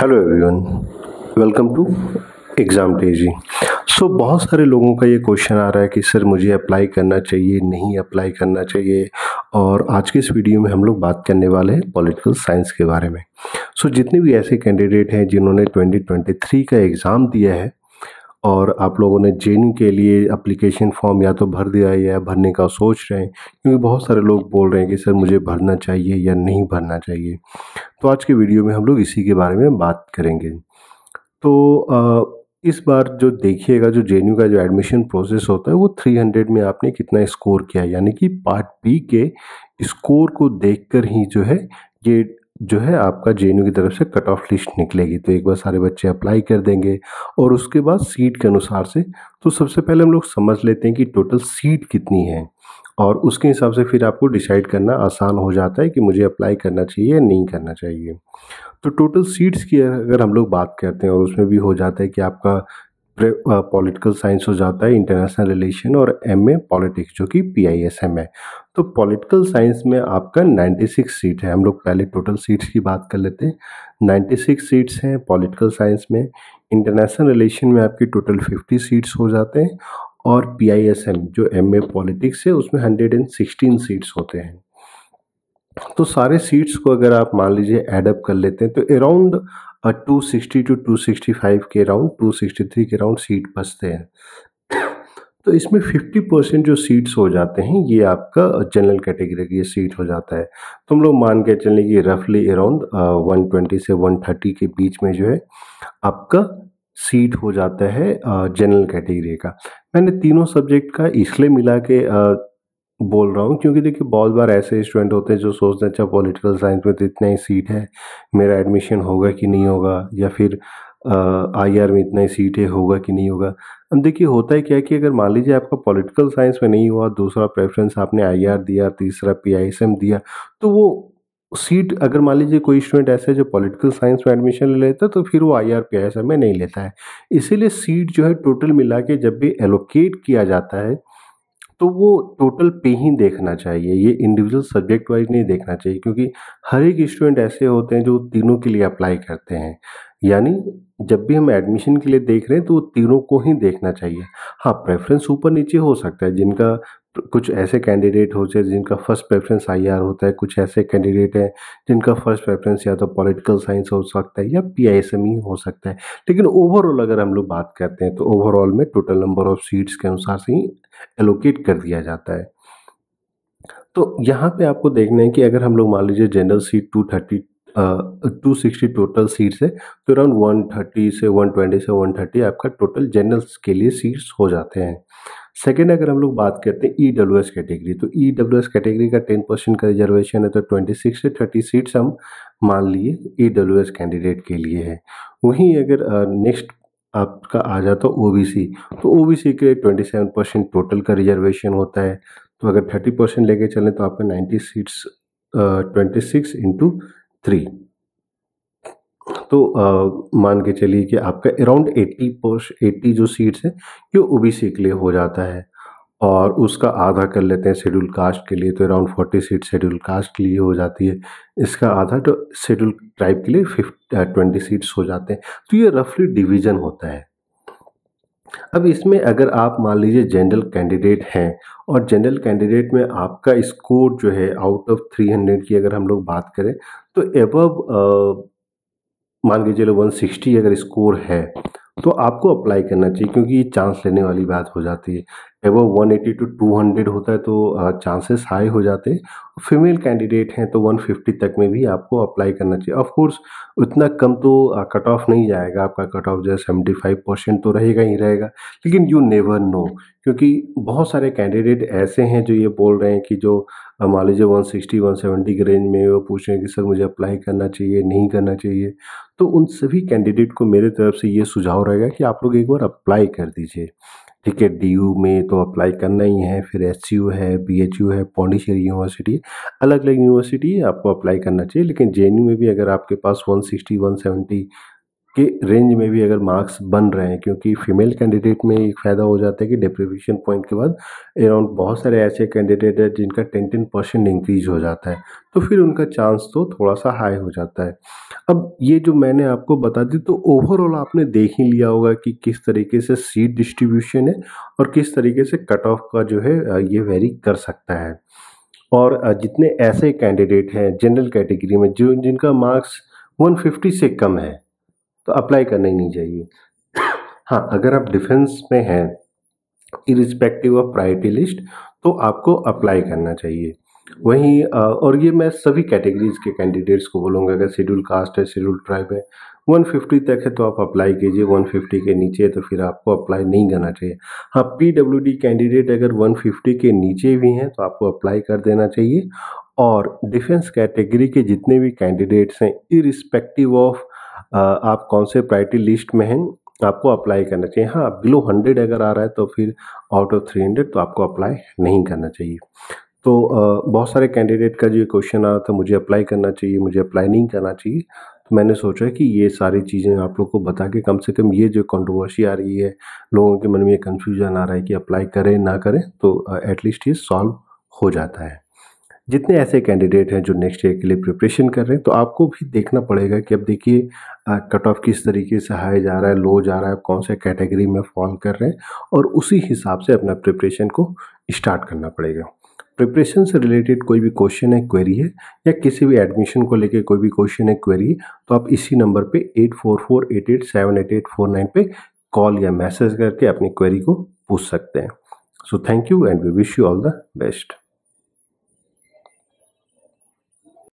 hello everyone welcome to exam टेजी सो बहुत सारे लोगों का ये क्वेश्चन आ रहा है कि सर मुझे अप्लाई करना चाहिए नहीं अप्लाई करना चाहिए और आज के इस वीडियो में हम लोग बात करने वाले हैं पॉलिटिकल साइंस के बारे में सो so, जितने भी ऐसे कैंडिडेट हैं जिन्होंने 2023 का एग्ज़ाम दिया है और आप लोगों ने जिन के लिए अप्लीकेशन फॉर्म या तो भर दिया है या भरने का सोच रहे हैं क्योंकि बहुत सारे लोग बोल रहे हैं कि सर मुझे भरना चाहिए या नहीं भरना चाहिए तो आज के वीडियो में हम लोग इसी के बारे में बात करेंगे तो इस बार जो देखिएगा जो जे का जो एडमिशन प्रोसेस होता है वो 300 में आपने कितना स्कोर किया यानी कि पार्ट बी के स्कोर को देखकर ही जो है ये जो है आपका जे की तरफ से कट ऑफ लिस्ट निकलेगी तो एक बार सारे बच्चे अप्लाई कर देंगे और उसके बाद सीट के अनुसार से तो सबसे पहले हम लोग समझ लेते हैं कि टोटल सीट कितनी है और उसके हिसाब से फिर आपको डिसाइड करना आसान हो जाता है कि मुझे अप्लाई करना चाहिए या नहीं करना चाहिए तो टोटल सीट्स की अगर हम लोग बात करते हैं और उसमें भी हो जाता है कि आपका पॉलिटिकल साइंस हो जाता है इंटरनेशनल रिलेशन और एम ए पॉलिटिक्स जो कि पी आई एस एम है तो पॉलिटिकल साइंस में आपका 96 सीट है हम लोग पहले टोटल सीट्स की बात कर लेते हैं 96 सीट्स हैं पॉलिटिकल साइंस में इंटरनेशनल रिलेशन में आपकी टोटल 50 सीट्स हो जाते हैं और पी आई एस एम जो एम ए पॉलिटिक्स है उसमें हंड्रेड एंड सिक्सटीन सीट्स होते हैं तो सारे सीट्स को अगर आप मान लीजिए एडअप कर लेते हैं तो अराउंड और 260 टू 265 के राउंड 263 के राउंड सीट बचते हैं तो इसमें 50 परसेंट जो सीट्स हो जाते हैं ये आपका जनरल कैटेगरी की सीट हो जाता है तो हम लोग मान के चलने कि रफली अराउंड 120 से 130 के बीच में जो है आपका सीट हो जाता है जनरल कैटेगरी का मैंने तीनों सब्जेक्ट का इसलिए मिला के बोल रहा हूँ क्योंकि देखिए बहुत बार ऐसे स्टूडेंट होते हैं जो सोचते हैं अच्छा पॉलिटिकल साइंस में तो इतना ही सीट है मेरा एडमिशन होगा कि नहीं होगा या फिर आई आर में इतना ही सीट है होगा कि नहीं होगा अब देखिए होता है क्या कि अगर मान लीजिए आपका पॉलिटिकल साइंस में नहीं हुआ दूसरा प्रेफरेंस आपने आई आर दिया तीसरा पी आई एस एम दिया तो वो सीट अगर मान लीजिए कोई स्टूडेंट ऐसा है जो पॉलिटिकल साइंस में एडमिशन ले लेता है तो फिर वो I R P I S M में नहीं लेता है इसीलिए सीट जो है टोटल मिला के जब भी एलोकेट किया जाता है तो वो टोटल पे ही देखना चाहिए ये इंडिविजुअल सब्जेक्ट वाइज नहीं देखना चाहिए क्योंकि हर एक स्टूडेंट ऐसे होते हैं जो तीनों के लिए अप्लाई करते हैं यानी जब भी हम एडमिशन के लिए देख रहे हैं तो तीनों को ही देखना चाहिए हाँ प्रेफरेंस ऊपर नीचे हो सकता है जिनका कुछ ऐसे कैंडिडेट होते हैं जिनका फर्स्ट प्रेफरेंस आईआर होता है कुछ ऐसे कैंडिडेट हैं जिनका फर्स्ट प्रेफरेंस या तो पॉलिटिकल साइंस हो सकता है या पीआईएसएमई e हो सकता है लेकिन ओवरऑल अगर हम लोग बात करते हैं तो ओवरऑल में टोटल नंबर ऑफ सीट्स के अनुसार से ही एलोकेट कर दिया जाता है तो यहाँ पे आपको देखना है कि अगर हम लोग मान लीजिए general seat two thirty two sixty total seats है तो अराउंड वन थर्टी से वन ट्वेंटी से वन थर्टी आपका टोटल जनरल्स के लिए सीट्स हो जाते हैं सेकेंड अगर हम लोग बात करते हैं ई डब्ल्यू एस कैटेगरी तो ई डब्ल्यू एस कैटेगरी का टेन परसेंट का रिजर्वेशन है तो ट्वेंटी सिक्स से थर्टी सीट्स हम मान लिए ई डब्ल्यू एस कैंडिडेट के लिए है वहीं अगर नेक्स्ट आपका आ जाता है सी तो ओ बी सी के ट्वेंटी सेवन परसेंट टोटल का रिजर्वेशन होता है तो अगर थर्टी परसेंट लेके चलें तो आपका ninety seats twenty six into three तो मान के चलिए कि आपका अराउंड एट्टी पोस्ट एट्टी जो सीट्स हैं ये ओबीसी के लिए हो जाता है और उसका आधा कर लेते हैं शेड्यूल कास्ट के लिए तो around forty seat schedule caste के लिए हो जाती है इसका आधा तो शेड्यूल ट्राइब के लिए फिफ्ट ट्वेंटी सीट्स हो जाते हैं तो ये रफली डिवीज़न होता है अब इसमें अगर आप मान लीजिए जनरल कैंडिडेट हैं और जनरल कैंडिडेट में आपका स्कोर जो है आउट ऑफ थ्री हंड्रेड की अगर हम लोग बात करें तो एबव मान के चलो 160 अगर स्कोर है तो आपको अप्लाई करना चाहिए क्योंकि ये चांस लेने वाली बात हो जाती है एवो 180 टू हंड्रेड होता है तो चांसेस हाई हो जाते हैं फीमेल कैंडिडेट हैं तो 150 तक में भी आपको अप्लाई करना चाहिए ऑफ कोर्स उतना कम तो कट ऑफ नहीं जाएगा आपका कट ऑफ जो है सेवेंटी फाइव परसेंट तो रहेगा ही रहेगा लेकिन यू नेवर नो क्योंकि बहुत सारे कैंडिडेट ऐसे हैं जो ये बोल रहे हैं कि जो मान लीजिए वन सिक्सटी वन सेवेंटी के रेंज में वो पूछ रहे हैं कि सर मुझे अप्लाई करना चाहिए नहीं करना चाहिए तो उन सभी कैंडिडेट को मेरे तरफ से ये सुझाव रहेगा कि आप लोग एक बार अप्लाई कर दीजिए ठीक है डी में तो अप्लाई करना ही है फिर एस है बी है पौंडीचेरी यूनिवर्सिटी अलग अलग यूनिवर्सिटी आपको अप्लाई करना चाहिए लेकिन जे में भी अगर आपके पास 160 170 के रेंज में भी अगर मार्क्स बन रहे हैं क्योंकि फीमेल कैंडिडेट में एक फ़ायदा हो जाता है कि डिप्रिवेशन पॉइंट के बाद अराउंड बहुत सारे ऐसे कैंडिडेट हैं जिनका टेन टेन परसेंट इंक्रीज हो जाता है तो फिर उनका चांस तो थोड़ा सा हाई हो जाता है अब ये जो मैंने आपको बता दी तो ओवरऑल आपने देख ही लिया होगा कि किस तरीके से सीट डिस्ट्रीब्यूशन है और किस तरीके से कट ऑफ का जो है ये वेरी कर सकता है और जितने ऐसे कैंडिडेट हैं जनरल कैटेगरी में जो जिनका मार्क्स 150 से कम है तो अप्लाई करना ही नहीं चाहिए हाँ अगर आप डिफेंस में हैं इरिस्पेक्टिव ऑफ प्रायोरिटी लिस्ट तो आपको अप्लाई करना चाहिए वहीं और ये मैं सभी कैटेगरीज के कैंडिडेट्स को बोलूँगा अगर शेड्यूल कास्ट है शेड्यूल ट्राइब है 150 तक है तो आप अप्लाई कीजिए 150 के नीचे है तो फिर आपको अप्लाई नहीं करना चाहिए हाँ पी कैंडिडेट अगर 150 के नीचे भी हैं तो आपको अप्लाई कर देना चाहिए और डिफेंस कैटेगरी के जितने भी कैंडिडेट्स हैं इरिस्पेक्टिव ऑफ आप कौन से प्रायरिटी लिस्ट में हैं आपको अप्लाई करना चाहिए हाँ बिलो हंड्रेड अगर आ रहा है तो फिर आउट ऑफ थ्री हंड्रेड तो आपको अप्लाई नहीं करना चाहिए तो बहुत सारे कैंडिडेट का जो क्वेश्चन आ रहा था मुझे अप्लाई करना चाहिए मुझे अप्लाई नहीं करना चाहिए तो मैंने सोचा कि ये सारी चीज़ें आप लोग को बता के कम से कम ये जो कंट्रोवर्सी आ रही है लोगों के मन में ये कन्फ्यूजन आ रहा है कि अप्लाई करें ना करें तो एटलीस्ट ये सॉल्व हो जाता है जितने ऐसे कैंडिडेट हैं जो नेक्स्ट ईयर के लिए प्रिपरेशन कर रहे हैं तो आपको भी देखना पड़ेगा कि अब देखिए कट ऑफ किस तरीके से हाई जा रहा है लो जा रहा है कौन से कैटेगरी में फॉल कर रहे हैं और उसी हिसाब से अपना प्रिपरेशन को स्टार्ट करना पड़ेगा प्रिपरेशन से रिलेटेड कोई भी क्वेश्चन है क्वेरी है या किसी भी एडमिशन को लेकर कोई भी क्वेश्चन है क्वेरी है तो आप इसी नंबर पर eight four four eight eight seven eight eight four nine पर कॉल या मैसेज करके अपनी क्वेरी को पूछ सकते हैं so thank you and we wish you all the best